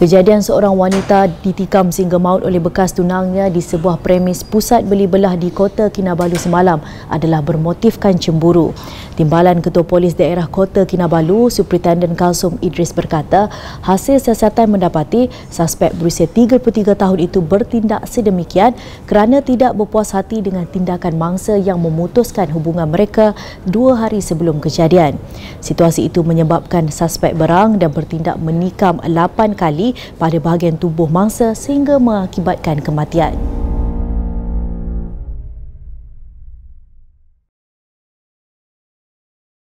Kejadian seorang wanita ditikam sehingga maut oleh bekas tunangnya di sebuah premis pusat beli belah di kota Kinabalu semalam adalah bermotifkan cemburu. Timbalan Ketua Polis Daerah Kota Kinabalu, Superintendent Kalsum Idris berkata, hasil siasatan mendapati suspek berusia 33 tahun itu bertindak sedemikian kerana tidak berpuas hati dengan tindakan mangsa yang memutuskan hubungan mereka dua hari sebelum kejadian. Situasi itu menyebabkan suspek berang dan bertindak menikam 8 kali pada bahagian tubuh mangsa sehingga mengakibatkan kematian.